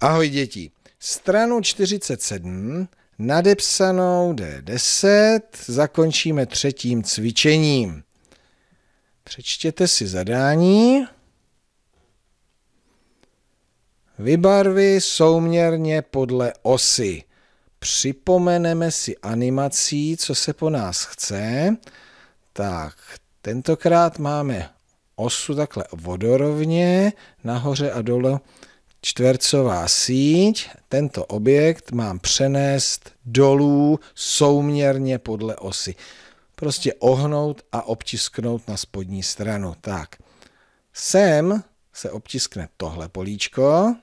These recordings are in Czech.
Ahoj děti. Stranu 47 nadepsanou D10 zakončíme třetím cvičením. Přečtěte si zadání. Vybarvy souměrně podle osy. Připomeneme si animací, co se po nás chce. Tak, tentokrát máme osu takhle vodorovně, nahoře a dole čtvercová síť, tento objekt mám přenést dolů souměrně podle osy. Prostě ohnout a obtisknout na spodní stranu. Tak, sem se obtiskne tohle políčko,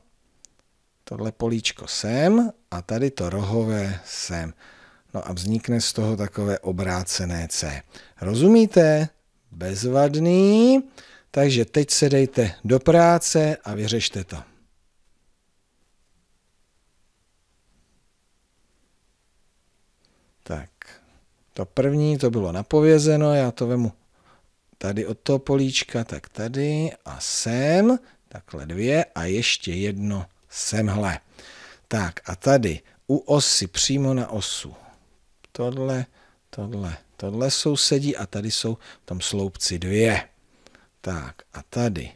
tohle políčko sem a tady to rohové sem. No a vznikne z toho takové obrácené C. Rozumíte? Bezvadný. Takže teď se dejte do práce a vyřešte to. Tak, to první, to bylo napovězeno, já to vemu tady od toho políčka, tak tady a sem, takhle dvě a ještě jedno semhle. Tak a tady u osy, přímo na osu. Tohle, tohle, tohle sousedí a tady jsou v tom sloupci dvě. Tak a tady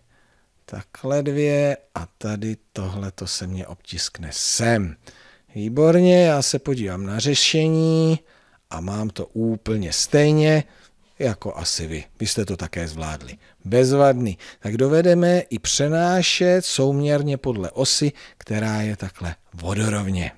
takhle dvě a tady tohle to se mě obtiskne sem. Výborně, já se podívám na řešení a mám to úplně stejně jako asi vy. Vy jste to také zvládli. Bezvadný. Tak dovedeme i přenášet souměrně podle osy, která je takhle vodorovně.